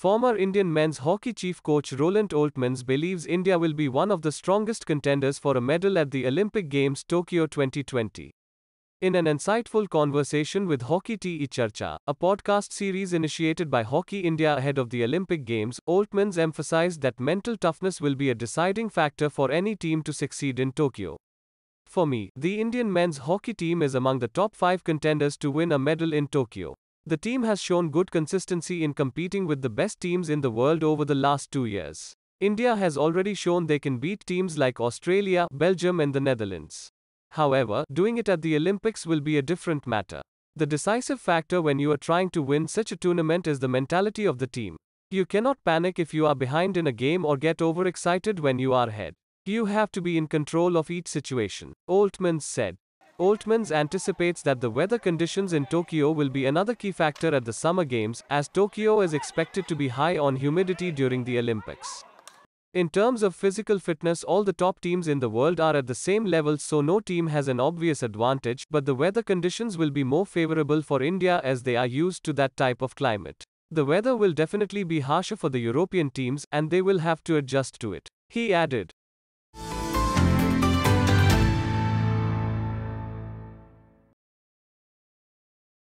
Former Indian men's hockey chief coach Roland Oltmans believes India will be one of the strongest contenders for a medal at the Olympic Games Tokyo 2020. In an insightful conversation with Hockey TE Charcha, a podcast series initiated by Hockey India ahead of the Olympic Games, Oltmans emphasized that mental toughness will be a deciding factor for any team to succeed in Tokyo. For me, the Indian men's hockey team is among the top five contenders to win a medal in Tokyo. The team has shown good consistency in competing with the best teams in the world over the last two years. India has already shown they can beat teams like Australia, Belgium, and the Netherlands. However, doing it at the Olympics will be a different matter. The decisive factor when you are trying to win such a tournament is the mentality of the team. You cannot panic if you are behind in a game or get overexcited when you are ahead. You have to be in control of each situation, Altman said. Altman's anticipates that the weather conditions in Tokyo will be another key factor at the Summer Games, as Tokyo is expected to be high on humidity during the Olympics. In terms of physical fitness, all the top teams in the world are at the same level, so no team has an obvious advantage, but the weather conditions will be more favorable for India as they are used to that type of climate. The weather will definitely be harsher for the European teams, and they will have to adjust to it. He added.